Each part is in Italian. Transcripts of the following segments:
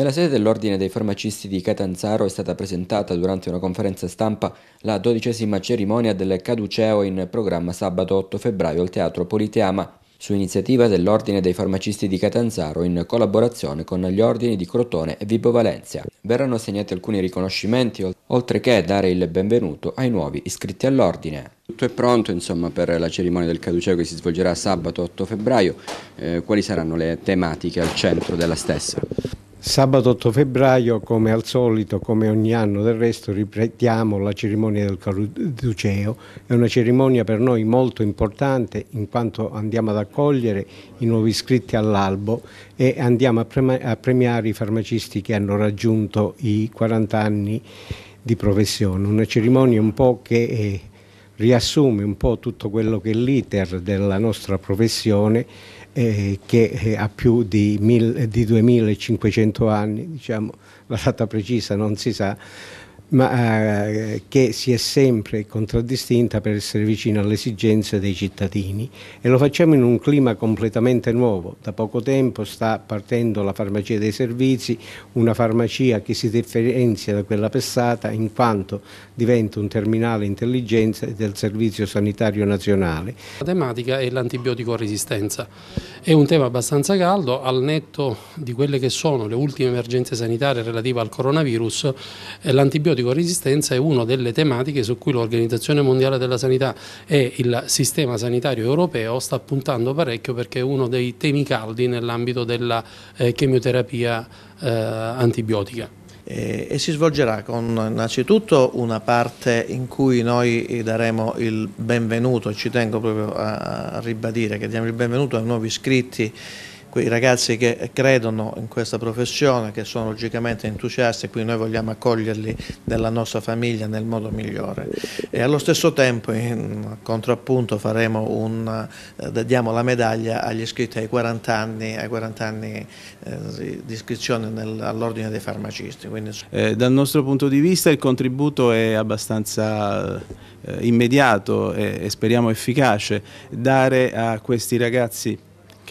Nella sede dell'Ordine dei Farmacisti di Catanzaro è stata presentata durante una conferenza stampa la dodicesima cerimonia del Caduceo in programma sabato 8 febbraio al Teatro Politeama, su iniziativa dell'Ordine dei Farmacisti di Catanzaro in collaborazione con gli ordini di Crotone e Vibo Valencia. Verranno assegnati alcuni riconoscimenti, oltre che dare il benvenuto ai nuovi iscritti all'Ordine. Tutto è pronto insomma, per la cerimonia del Caduceo che si svolgerà sabato 8 febbraio. Eh, quali saranno le tematiche al centro della stessa? Sabato 8 febbraio, come al solito, come ogni anno del resto, ripetiamo la cerimonia del Caruduceo. È una cerimonia per noi molto importante in quanto andiamo ad accogliere i nuovi iscritti all'albo e andiamo a premiare i farmacisti che hanno raggiunto i 40 anni di professione. Una cerimonia un po' che riassume un po' tutto quello che è l'iter della nostra professione eh, che eh, ha più di, mil, di 2500 anni, diciamo, la data precisa non si sa, ma eh, che si è sempre contraddistinta per essere vicina alle esigenze dei cittadini e lo facciamo in un clima completamente nuovo. Da poco tempo sta partendo la farmacia dei servizi, una farmacia che si differenzia da quella passata in quanto diventa un terminale intelligenza del Servizio Sanitario Nazionale. La tematica è l'antibiotico resistenza. È un tema abbastanza caldo, al netto di quelle che sono le ultime emergenze sanitarie relative al coronavirus, eh, l'antibiotico antibiotico resistenza è una delle tematiche su cui l'Organizzazione Mondiale della Sanità e il sistema sanitario europeo sta puntando parecchio perché è uno dei temi caldi nell'ambito della eh, chemioterapia eh, antibiotica eh, e si svolgerà con innanzitutto una parte in cui noi daremo il benvenuto, ci tengo proprio a ribadire che diamo il benvenuto ai nuovi iscritti quei ragazzi che credono in questa professione, che sono logicamente entusiasti e qui noi vogliamo accoglierli nella nostra famiglia nel modo migliore. E allo stesso tempo in contrappunto un, eh, diamo la medaglia agli iscritti ai 40 anni, ai 40 anni eh, di iscrizione all'ordine dei farmacisti. Quindi... Eh, dal nostro punto di vista il contributo è abbastanza eh, immediato e, e speriamo efficace dare a questi ragazzi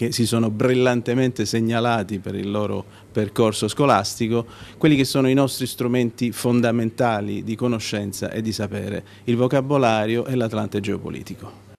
che si sono brillantemente segnalati per il loro percorso scolastico, quelli che sono i nostri strumenti fondamentali di conoscenza e di sapere, il vocabolario e l'atlante geopolitico.